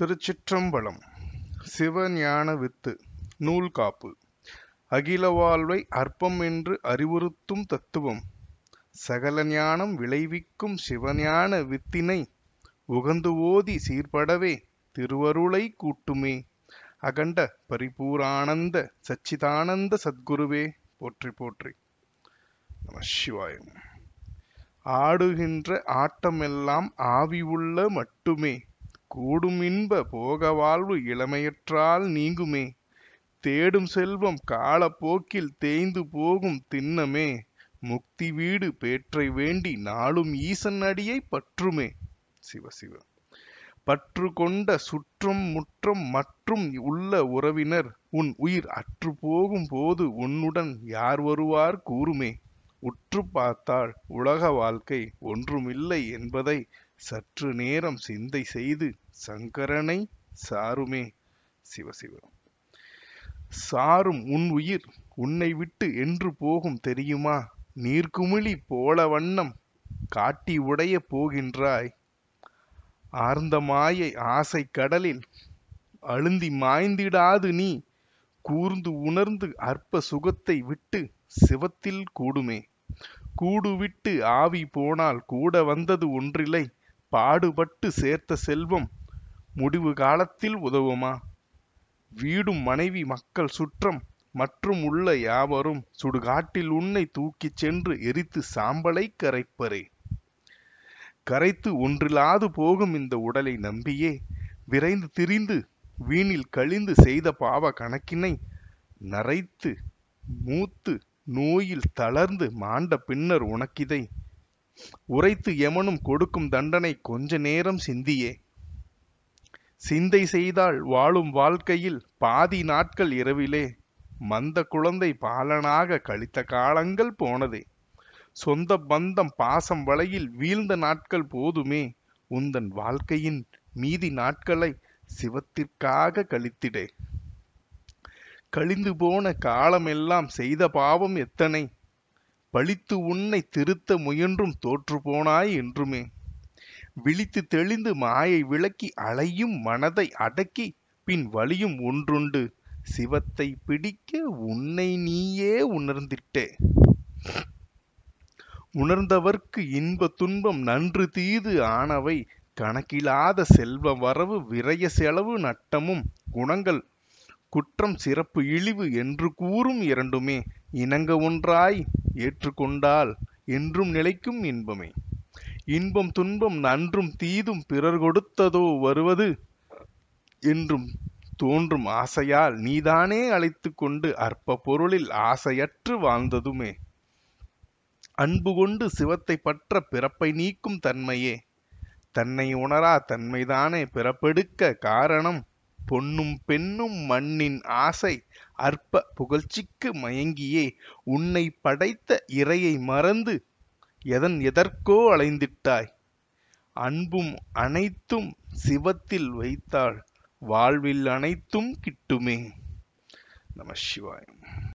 திருச்சிற்றம்பலம் சிவஞான with நூல் காப்பு அகில வாழ்வை அற்பம் என்று அறிவுறுத்தும் தத்துவம் சகல ஞானம் விளைவிக்கும் சிவஞான வித்தினை உகந்து ஓதி சீர்படவே திருவருளை கூட்டுமே அகண்ட பரிபூரானந்த சச்சிதானந்த சத்குருவே போற்றி போற்றி நம சிவாயம் ஆடுகின்ற ஆட்டமெல்லாம் ஆவி உள்ள மட்டுமே கூடுமின்ப வாழ்வு இளமையற்றால் நீங்குமே தேடும் செல்வம் காலப்போக்கில் தேய்ந்து போகும் திண்ணமே முக்தி வீடு பேற்றை வேண்டி நாளும் ஈசன் அடியை பற்றுமே சிவசிவ பற்று கொண்ட சுற்றம் முற்றம் மற்றும் உள்ள உறவினர் உன் உயிர் அற்று போகும் போது உன்னுடன் யார் வருவார் கூறுமே உற்று பார்த்தால் உலக வாழ்க்கை ஒன்றுமில்லை என்பதை சற்று நேரம் சிந்தை செய்து சங்கரனை சாருமே சிவசிவ சாரும் உன் உயிர் உன்னை விட்டு என்று போகும் தெரியுமா நீர்க்குமிழி போல வண்ணம் காட்டி உடைய போகின்றாய் ஆர்ந்த மாயை ஆசை கடலில் அழுந்தி மாய்ந்திடாது நீ கூர்ந்து உணர்ந்து அற்ப சுகத்தை விட்டு சிவத்தில் கூடுமே கூடுவிட்டு ஆவி போனால் கூட வந்தது ஒன்றில்லை பாடுபட்டு சேர்த்த செல்வம் முடிவு காலத்தில் உதவுமா வீடும் மனைவி மக்கள் சுற்றம் மற்றும் உள்ள யாவரும் சுடுகாட்டில் உன்னை தூக்கிச் சென்று எரித்து சாம்பலை கரைப்பரே கரைத்து ஒன்றிலாது போகும் இந்த உடலை நம்பியே விரைந்து திரிந்து வீணில் கழிந்து செய்த பாவ கணக்கினை நரைத்து மூத்து நோயில் தளர்ந்து மாண்ட பின்னர் உனக்கிதை உரைத்து எமனும் கொடுக்கும் தண்டனை கொஞ்ச நேரம் சிந்தியே சிந்தை செய்தால் வாழும் வாழ்க்கையில் பாதி நாட்கள் இரவிலே மந்த குழந்தை பாலனாக கழித்த காலங்கள் போனதே சொந்த பந்தம் பாசம் வலையில் வீழ்ந்த நாட்கள் போதுமே உந்தன் வாழ்க்கையின் மீதி நாட்களை சிவத்திற்காக கழித்திடே கழிந்து போன காலமெல்லாம் செய்த பாவம் எத்தனை பழித்து உன்னை திருத்த முயன்றும் போனாய் என்றுமே விழித்து தெளிந்து மாயை விளக்கி அலையும் மனதை அடக்கி பின் வலியும் ஒன்றுண்டு சிவத்தை பிடிக்க உன்னை நீயே உணர்ந்திட்டே உணர்ந்தவர்க்கு இன்ப துன்பம் நன்று தீது ஆனவை கணக்கிலாத செல்வ வரவு விரய செலவு நட்டமும் குணங்கள் குற்றம் சிறப்பு இழிவு என்று கூறும் இரண்டுமே இணங்க ஒன்றாய் ஏற்றுக்கொண்டால் என்றும் நிலைக்கும் இன்பமே இன்பம் துன்பம் நன்றும் தீதும் பிறர் கொடுத்ததோ வருவது என்றும் தோன்றும் ஆசையால் நீதானே அழைத்து கொண்டு அற்ப பொருளில் ஆசையற்று வாழ்ந்ததுமே அன்பு கொண்டு சிவத்தை பற்ற பிறப்பை நீக்கும் தன்மையே தன்னை உணரா தன்மைதானே பிறப்பெடுக்க காரணம் பொன்னும் பெண்ணும் மண்ணின் ஆசை அற்ப புகழ்ச்சிக்கு மயங்கியே உன்னை படைத்த இறையை மறந்து எதன் எதற்கோ அலைந்திட்டாய் அன்பும் அனைத்தும் சிவத்தில் வைத்தாள் வாழ்வில் அனைத்தும் கிட்டுமே நம சிவாயம்